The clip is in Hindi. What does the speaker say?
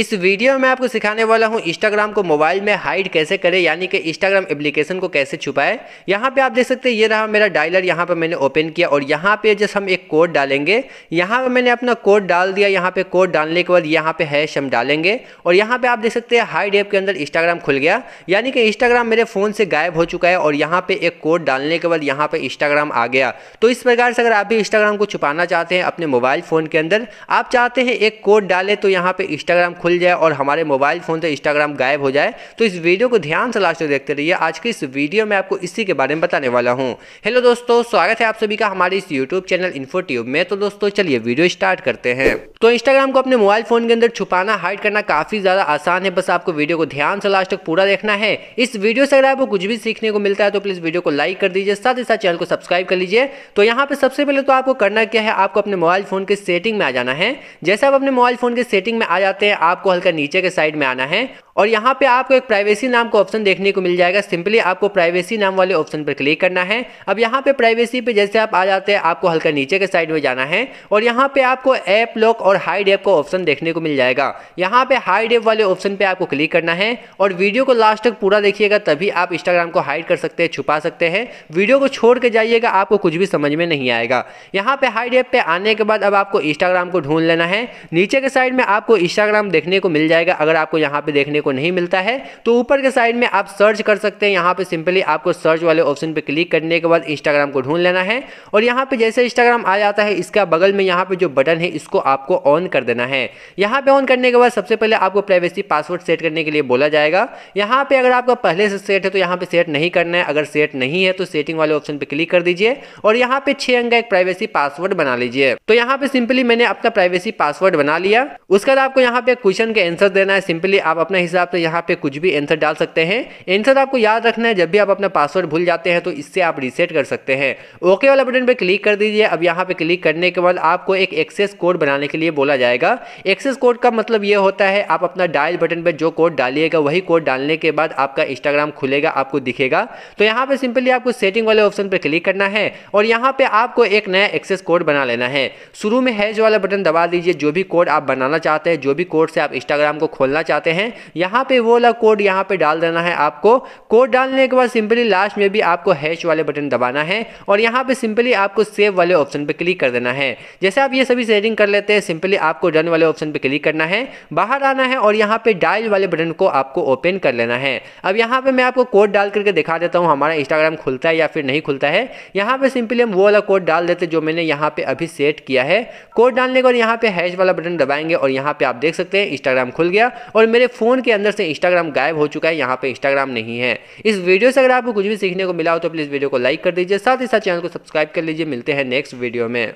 इस वीडियो में आपको सिखाने वाला हूँ इंस्टाग्राम को मोबाइल में हाइड कैसे करें यानी कि इंस्टाग्राम एप्लीकेशन को कैसे छुपाएं यहाँ पे आप देख सकते हैं ये रहा मेरा डायलर यहाँ पर मैंने ओपन किया और यहाँ पे जैसे हम एक कोड डालेंगे यहाँ पे मैंने अपना कोड डाल दिया यहाँ पे कोड डालने के बाद यहाँ पे हैश हम डालेंगे और यहाँ पे आप देख सकते हैं हाइड ऐप के अंदर इंस्टाग्राम खुल गया यानी कि इंस्टाग्राम मेरे फ़ोन से गायब हो चुका है और यहाँ पे एक कोड डालने के बाद यहाँ पर इंस्टाग्राम आ गया तो इस प्रकार से अगर आप भी इंस्टाग्राम को छुपाना चाहते हैं अपने मोबाइल फ़ोन के अंदर आप चाहते हैं एक कोड डालें तो यहाँ पर इंस्टाग्राम खुल जाए और हमारे मोबाइल फ़ोन से इंस्टाग्राम गायब हो जाए तो इस वीडियो को ध्यान से लास्ट तक देखते रहिए आज के इस वीडियो में आपको इसी के बारे में बताने वाला हूँ हेलो दोस्तों स्वागत है आप सभी का हमारे इस यूट्यूब चैनल इन्फोट्यूब में तो दोस्तों चलिए वीडियो स्टार्ट करते हैं तो इंस्टाग्राम को अपने मोबाइल फ़ोन के अंदर छुपाना हाइड करना काफ़ी ज़्यादा आसान है बस आपको वीडियो को ध्यान से लास्ट तक पूरा देखना है इस वीडियो से अगर आपको कुछ भी सीखने को मिलता है तो प्लीज़ वीडियो को लाइक कर दीजिए साथ ही साथ चैनल को सब्सक्राइब कर लीजिए तो यहाँ पे सबसे पहले तो आपको करना क्या है आपको अपने मोबाइल फ़ोन के सेटिंग में आ जाना है जैसे आप अपने मोबाइल फ़ोन के सेटिंग में आ जाते हैं आप आपको हल्का नीचे के साइड में आना है और यहाँ पे आपको एक प्राइवेसी नाम का ऑप्शन देखने को मिल जाएगा सिंपली आपको प्राइवेसी नाम वाले ऑप्शन पर क्लिक करना है अब यहाँ पे प्राइवेसी पे जैसे आप आ जाते हैं आपको हल्का नीचे के साइड में जाना है और यहाँ पे आपको ऐप लॉक और हाइड ऐप का ऑप्शन देखने को मिल जाएगा यहाँ पे हाइड ऐप वाले ऑप्शन पर आपको क्लिक करना है और वीडियो को लास्ट तक पूरा देखिएगा तभी आप इंस्टाग्राम को हाइड कर सकते हैं छुपा सकते हैं वीडियो को छोड़ के जाइएगा आपको कुछ भी समझ में नहीं आएगा यहाँ पे हाइड ऐप पे आने के बाद अब आपको इंस्टाग्राम को ढूंढ लेना है नीचे के साइड में आपको इंस्टाग्राम देखने को मिल जाएगा अगर आपको यहाँ पे देखने को नहीं मिलता है तो ऊपर के साइड में आप सर्च कर सकते हैं यहाँ पे सिंपली आपको सर्च वाले ऑप्शन पे क्लिक करने के बाद इंस्टाग्राम को ढूंढ लेना है और यहाँ पे जैसे इंस्टाग्राम आ जाता है इसका बगल में यहाँ पे जो बटन है इसको आपको ऑन कर देना है यहाँ पे ऑन करने के बाद सबसे पहले आपको प्राइवेसी पासवर्ड सेट करने के लिए बोला जाएगा यहाँ पे अगर आपका पहले से सेट है तो यहाँ पे सेट नहीं करना है अगर सेट नहीं है तो सेटिंग वाले ऑप्शन पे क्लिक कर दीजिए और यहाँ पे छह अंग एक प्राइवेसी पासवर्ड बना लीजिए तो यहाँ पे सिंपली मैंने अपना प्राइवेसी पासवर्ड बना लिया उसके बाद आपको यहाँ पे क्वेश्चन के आंसर देना है सिंपली आप अपना हिसाब से यहाँ पे कुछ भी एंसर डाल सकते हैं एंसर आपको याद रखना है जब भी आप अपना पासवर्ड भूल जाते हैं तो इससे आप रीसेट कर सकते हैं ओके वाला बटन पर क्लिक कर दीजिए अब यहाँ पे क्लिक करने के बाद आपको एक एक्सेस कोड बनाने के लिए बोला जाएगा एक्सेस कोड का मतलब ये होता है आप अपना डायल बटन पर जो कोड डालिएगा वही कोड डालने के बाद आपका इंस्टाग्राम खुलेगा आपको दिखेगा तो यहाँ पर सिंपली आपको सेटिंग वाले ऑप्शन पर क्लिक करना है और यहाँ पर आपको एक नया एक्सेस कोड बना लेना है शुरू में हैज वाला बटन दबा दीजिए जो भी कोड आप बनाना चाहते हैं जो भी कोड से आप इंस्टाग्राम को खोलना चाहते हैं यहाँ पे वो वाला कोड यहाँ पे डाल देना है आपको कोड डालने के बाद सिंपली लास्ट में भी आपको हैश वाले बटन दबाना है और यहाँ पे सिंपली आपको सेव वाले ऑप्शन पे क्लिक कर देना है जैसे आप ये सभी सेटिंग कर लेते हैं सिंपली आपको डन वाले ऑप्शन पे क्लिक करना है बाहर आना है और यहाँ पे डायल वाले बटन को आपको ओपन कर लेना है अब यहाँ पे मैं आपको कोड डाल करके दिखा देता हूँ हमारा इंस्टाग्राम खुलता है या फिर नहीं खुलता है यहाँ पे सिंपली हम वो वाला कोड डाल देते जो मैंने यहाँ पे अभी सेट किया है कोड डालने के बाद यहाँ पे हैश वाला बटन दबाएंगे और यहाँ पे आप देख सकते हैं इंस्टाग्राम खुल गया और मेरे फोन के अंदर से इंस्टाग्राम गायब हो चुका है यहाँ पे इंस्टाग्राम नहीं है इस वीडियो से अगर आपको कुछ भी सीखने को मिला हो तो प्लीज़ वीडियो को लाइक कर दीजिए साथ ही साथ चैनल को सब्सक्राइब कर लीजिए मिलते हैं नेक्स्ट वीडियो में